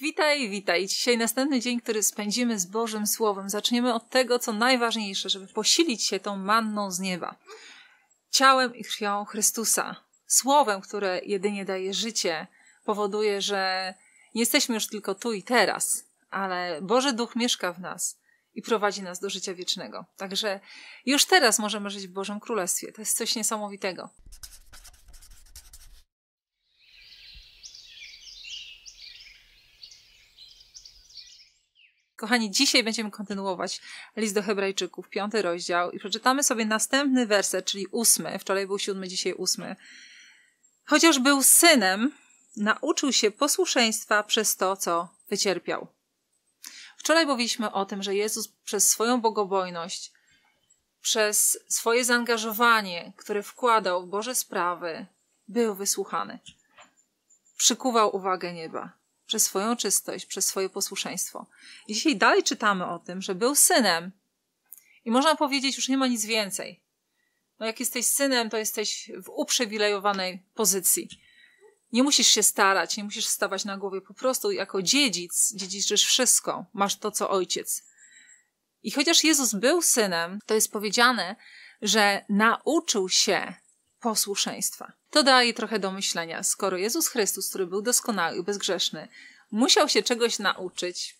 Witaj, witaj. Dzisiaj następny dzień, który spędzimy z Bożym Słowem. Zaczniemy od tego, co najważniejsze, żeby posilić się tą manną z nieba. Ciałem i krwią Chrystusa. Słowem, które jedynie daje życie, powoduje, że nie jesteśmy już tylko tu i teraz, ale Boży Duch mieszka w nas i prowadzi nas do życia wiecznego. Także już teraz możemy żyć w Bożym Królestwie. To jest coś niesamowitego. kochani, dzisiaj będziemy kontynuować list do Hebrajczyków, piąty rozdział i przeczytamy sobie następny werset, czyli ósmy. Wczoraj był siódmy, dzisiaj ósmy. Chociaż był synem, nauczył się posłuszeństwa przez to, co wycierpiał. Wczoraj mówiliśmy o tym, że Jezus przez swoją bogobojność, przez swoje zaangażowanie, które wkładał w Boże sprawy, był wysłuchany. Przykuwał uwagę nieba przez swoją czystość, przez swoje posłuszeństwo. I dzisiaj dalej czytamy o tym, że był synem. I można powiedzieć, już nie ma nic więcej. No jak jesteś synem, to jesteś w uprzywilejowanej pozycji. Nie musisz się starać, nie musisz stawać na głowie. Po prostu jako dziedzic dziedziczysz wszystko. Masz to, co ojciec. I chociaż Jezus był synem, to jest powiedziane, że nauczył się posłuszeństwa. To daje trochę do myślenia, skoro Jezus Chrystus, który był doskonały i bezgrzeszny, musiał się czegoś nauczyć,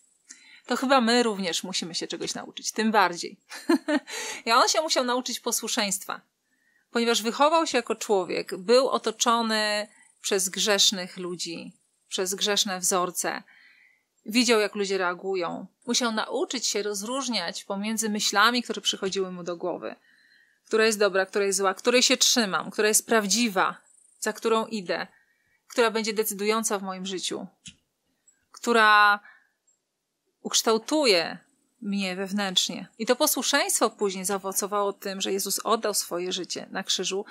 to chyba my również musimy się czegoś nauczyć, tym bardziej. I on się musiał nauczyć posłuszeństwa, ponieważ wychował się jako człowiek, był otoczony przez grzesznych ludzi, przez grzeszne wzorce, widział jak ludzie reagują. Musiał nauczyć się rozróżniać pomiędzy myślami, które przychodziły mu do głowy która jest dobra, która jest zła, której się trzymam, która jest prawdziwa, za którą idę, która będzie decydująca w moim życiu, która ukształtuje mnie wewnętrznie. I to posłuszeństwo później zaowocowało tym, że Jezus oddał swoje życie na krzyżu.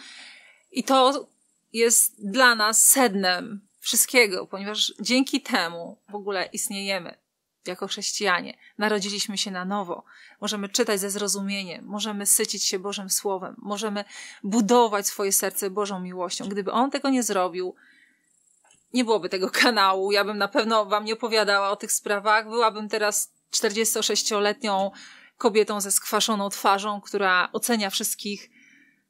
I to jest dla nas sednem wszystkiego, ponieważ dzięki temu w ogóle istniejemy jako chrześcijanie. Narodziliśmy się na nowo. Możemy czytać ze zrozumieniem, możemy sycić się Bożym Słowem, możemy budować swoje serce Bożą miłością. Gdyby On tego nie zrobił, nie byłoby tego kanału. Ja bym na pewno Wam nie opowiadała o tych sprawach. Byłabym teraz 46-letnią kobietą ze skwaszoną twarzą, która ocenia wszystkich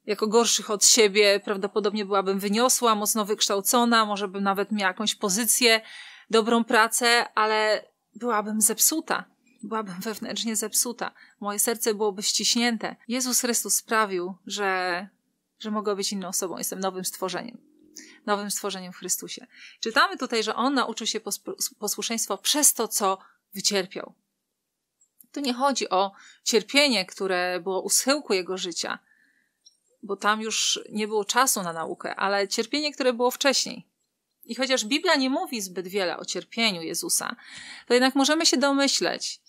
jako gorszych od siebie. Prawdopodobnie byłabym wyniosła, mocno wykształcona, może bym nawet miała jakąś pozycję, dobrą pracę, ale byłabym zepsuta. Byłabym wewnętrznie zepsuta. Moje serce byłoby ściśnięte. Jezus Chrystus sprawił, że, że mogę być inną osobą. Jestem nowym stworzeniem. Nowym stworzeniem w Chrystusie. Czytamy tutaj, że On nauczył się posłuszeństwa przez to, co wycierpiał. Tu nie chodzi o cierpienie, które było u schyłku jego życia, bo tam już nie było czasu na naukę, ale cierpienie, które było wcześniej. I chociaż Biblia nie mówi zbyt wiele o cierpieniu Jezusa, to jednak możemy się domyśleć,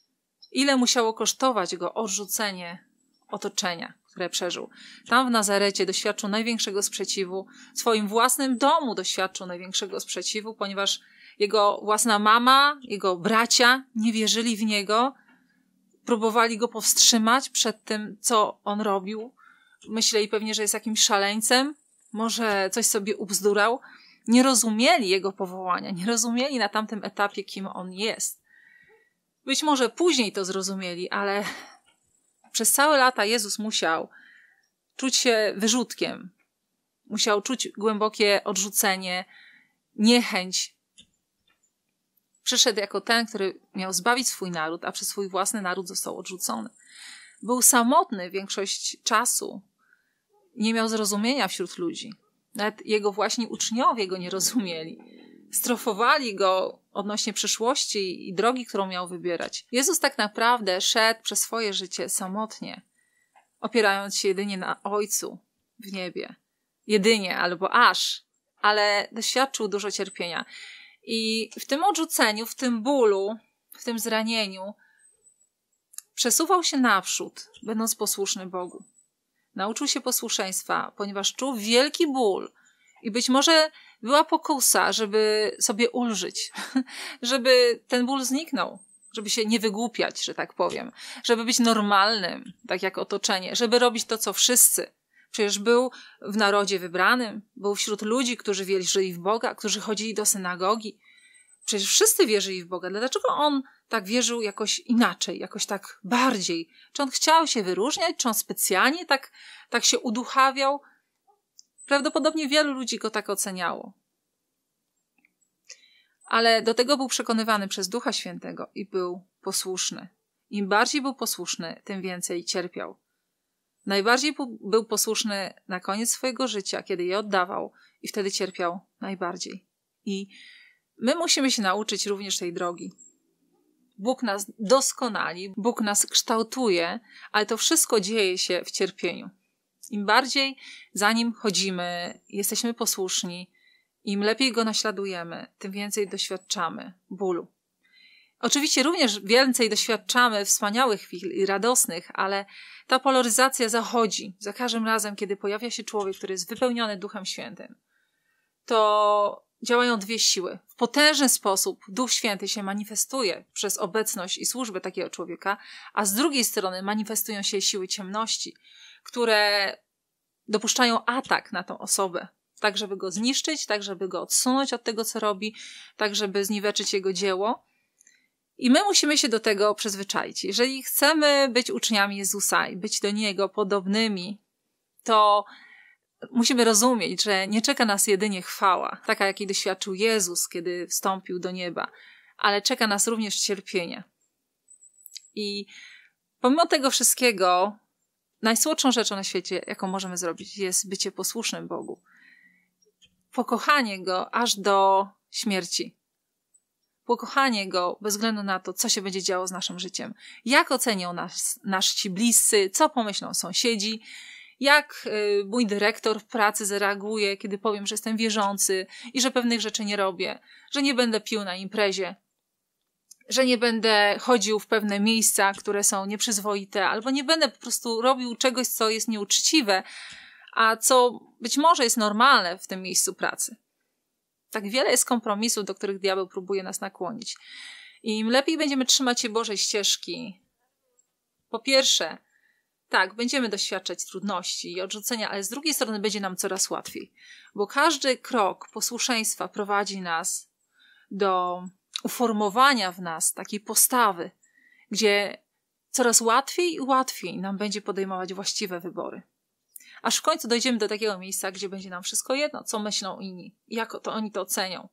ile musiało kosztować go odrzucenie otoczenia, które przeżył. Tam w Nazarecie doświadczył największego sprzeciwu, w swoim własnym domu doświadczył największego sprzeciwu, ponieważ jego własna mama, jego bracia nie wierzyli w niego, próbowali go powstrzymać przed tym, co on robił. Myśleli pewnie, że jest jakimś szaleńcem, może coś sobie ubzdurał nie rozumieli jego powołania, nie rozumieli na tamtym etapie, kim on jest. Być może później to zrozumieli, ale przez całe lata Jezus musiał czuć się wyrzutkiem, musiał czuć głębokie odrzucenie, niechęć. Przyszedł jako ten, który miał zbawić swój naród, a przez swój własny naród został odrzucony. Był samotny większość czasu, nie miał zrozumienia wśród ludzi. Nawet jego właśnie uczniowie go nie rozumieli. Strofowali go odnośnie przyszłości i drogi, którą miał wybierać. Jezus tak naprawdę szedł przez swoje życie samotnie, opierając się jedynie na Ojcu w niebie. Jedynie albo aż, ale doświadczył dużo cierpienia. I w tym odrzuceniu, w tym bólu, w tym zranieniu przesuwał się naprzód, będąc posłuszny Bogu. Nauczył się posłuszeństwa, ponieważ czuł wielki ból i być może była pokusa, żeby sobie ulżyć, żeby ten ból zniknął, żeby się nie wygłupiać, że tak powiem, żeby być normalnym, tak jak otoczenie, żeby robić to, co wszyscy. Przecież był w narodzie wybranym, był wśród ludzi, którzy wierzyli w Boga, którzy chodzili do synagogi, Przecież wszyscy wierzyli w Boga. Dlaczego on tak wierzył jakoś inaczej, jakoś tak bardziej? Czy on chciał się wyróżniać? Czy on specjalnie tak, tak się uduchawiał? Prawdopodobnie wielu ludzi go tak oceniało. Ale do tego był przekonywany przez Ducha Świętego i był posłuszny. Im bardziej był posłuszny, tym więcej cierpiał. Najbardziej był posłuszny na koniec swojego życia, kiedy je oddawał, i wtedy cierpiał najbardziej. I My musimy się nauczyć również tej drogi. Bóg nas doskonali, Bóg nas kształtuje, ale to wszystko dzieje się w cierpieniu. Im bardziej za nim chodzimy, jesteśmy posłuszni, im lepiej go naśladujemy, tym więcej doświadczamy bólu. Oczywiście również więcej doświadczamy wspaniałych chwil i radosnych, ale ta polaryzacja zachodzi za każdym razem, kiedy pojawia się człowiek, który jest wypełniony Duchem Świętym. To działają dwie siły. W potężny sposób Duch Święty się manifestuje przez obecność i służbę takiego człowieka, a z drugiej strony manifestują się siły ciemności, które dopuszczają atak na tą osobę, tak żeby go zniszczyć, tak żeby go odsunąć od tego, co robi, tak żeby zniweczyć jego dzieło. I my musimy się do tego przyzwyczaić. Jeżeli chcemy być uczniami Jezusa i być do Niego podobnymi, to Musimy rozumieć, że nie czeka nas jedynie chwała, taka jakiej doświadczył Jezus, kiedy wstąpił do nieba, ale czeka nas również cierpienie. I pomimo tego wszystkiego, najsłodszą rzeczą na świecie, jaką możemy zrobić, jest bycie posłusznym Bogu. Pokochanie Go aż do śmierci. Pokochanie Go bez względu na to, co się będzie działo z naszym życiem. Jak ocenią nas nasi bliscy, co pomyślą sąsiedzi, jak y, mój dyrektor w pracy zareaguje, kiedy powiem, że jestem wierzący i że pewnych rzeczy nie robię, że nie będę pił na imprezie, że nie będę chodził w pewne miejsca, które są nieprzyzwoite, albo nie będę po prostu robił czegoś, co jest nieuczciwe, a co być może jest normalne w tym miejscu pracy. Tak wiele jest kompromisów, do których diabeł próbuje nas nakłonić. I im lepiej będziemy trzymać się Bożej ścieżki, po pierwsze, tak, będziemy doświadczać trudności i odrzucenia, ale z drugiej strony będzie nam coraz łatwiej, bo każdy krok posłuszeństwa prowadzi nas do uformowania w nas takiej postawy, gdzie coraz łatwiej i łatwiej nam będzie podejmować właściwe wybory. Aż w końcu dojdziemy do takiego miejsca, gdzie będzie nam wszystko jedno, co myślą inni, jak to oni to ocenią.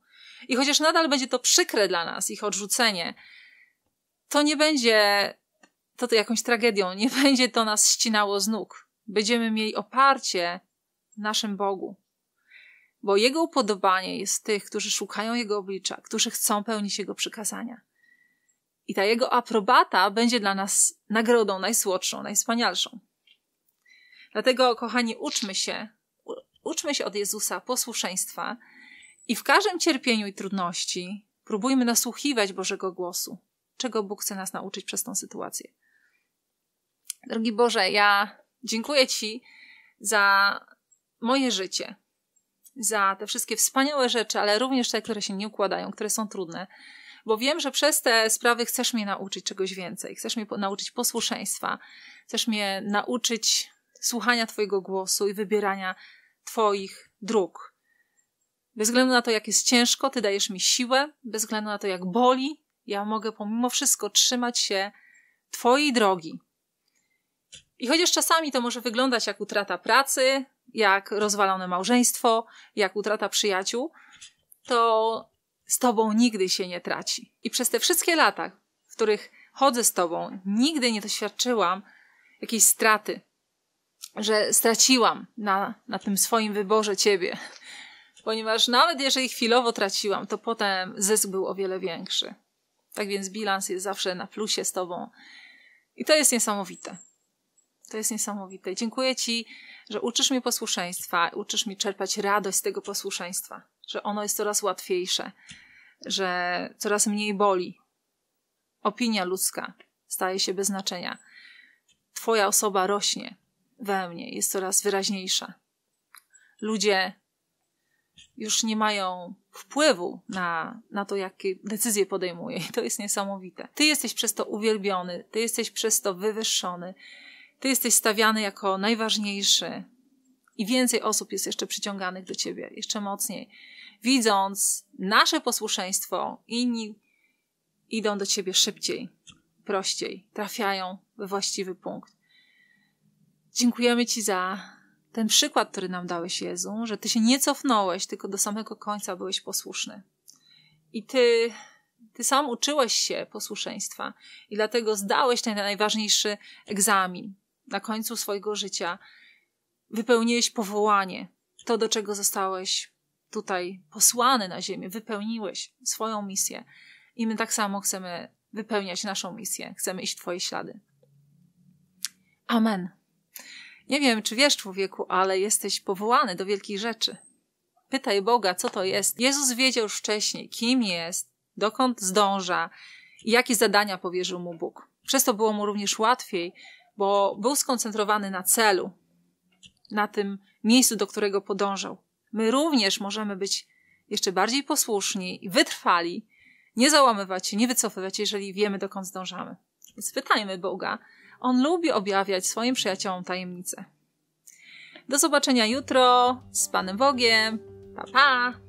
I chociaż nadal będzie to przykre dla nas, ich odrzucenie, to nie będzie to, to jakąś tragedią, nie będzie to nas ścinało z nóg. Będziemy mieli oparcie w naszym Bogu. Bo Jego upodobanie jest tych, którzy szukają Jego oblicza, którzy chcą pełnić Jego przykazania. I ta Jego aprobata będzie dla nas nagrodą najsłodszą, najwspanialszą. Dlatego, kochani, uczmy się, uczmy się od Jezusa posłuszeństwa i w każdym cierpieniu i trudności próbujmy nasłuchiwać Bożego głosu, czego Bóg chce nas nauczyć przez tą sytuację. Drogi Boże, ja dziękuję Ci za moje życie, za te wszystkie wspaniałe rzeczy, ale również te, które się nie układają, które są trudne, bo wiem, że przez te sprawy chcesz mnie nauczyć czegoś więcej, chcesz mnie nauczyć posłuszeństwa, chcesz mnie nauczyć słuchania Twojego głosu i wybierania Twoich dróg. Bez względu na to, jak jest ciężko, Ty dajesz mi siłę, bez względu na to, jak boli, ja mogę pomimo wszystko trzymać się Twojej drogi, i chociaż czasami to może wyglądać jak utrata pracy, jak rozwalone małżeństwo, jak utrata przyjaciół, to z tobą nigdy się nie traci. I przez te wszystkie lata, w których chodzę z tobą, nigdy nie doświadczyłam jakiejś straty, że straciłam na, na tym swoim wyborze ciebie. Ponieważ nawet jeżeli chwilowo traciłam, to potem zysk był o wiele większy. Tak więc bilans jest zawsze na plusie z tobą. I to jest niesamowite. To jest niesamowite. Dziękuję Ci, że uczysz mnie posłuszeństwa, uczysz mi czerpać radość z tego posłuszeństwa, że ono jest coraz łatwiejsze, że coraz mniej boli. Opinia ludzka staje się bez znaczenia. Twoja osoba rośnie we mnie, jest coraz wyraźniejsza. Ludzie już nie mają wpływu na, na to, jakie decyzje podejmuje. I to jest niesamowite. Ty jesteś przez to uwielbiony, ty jesteś przez to wywyższony. Ty jesteś stawiany jako najważniejszy i więcej osób jest jeszcze przyciąganych do ciebie, jeszcze mocniej. Widząc nasze posłuszeństwo, inni idą do ciebie szybciej, prościej, trafiają we właściwy punkt. Dziękujemy Ci za ten przykład, który nam dałeś, Jezu, że Ty się nie cofnąłeś, tylko do samego końca byłeś posłuszny. I Ty, Ty sam uczyłeś się posłuszeństwa i dlatego zdałeś ten najważniejszy egzamin na końcu swojego życia wypełniłeś powołanie, to do czego zostałeś tutaj posłany na ziemię, wypełniłeś swoją misję i my tak samo chcemy wypełniać naszą misję, chcemy iść w Twoje ślady. Amen. Nie wiem, czy wiesz, człowieku, ale jesteś powołany do wielkich rzeczy. Pytaj Boga, co to jest. Jezus wiedział już wcześniej, kim jest, dokąd zdąża i jakie zadania powierzył mu Bóg. Przez to było mu również łatwiej bo był skoncentrowany na celu, na tym miejscu, do którego podążał. My również możemy być jeszcze bardziej posłuszni i wytrwali, nie załamywać się, nie wycofywać, jeżeli wiemy, dokąd zdążamy. Więc Boga. On lubi objawiać swoim przyjaciołom tajemnice. Do zobaczenia jutro z Panem Bogiem. Pa, pa!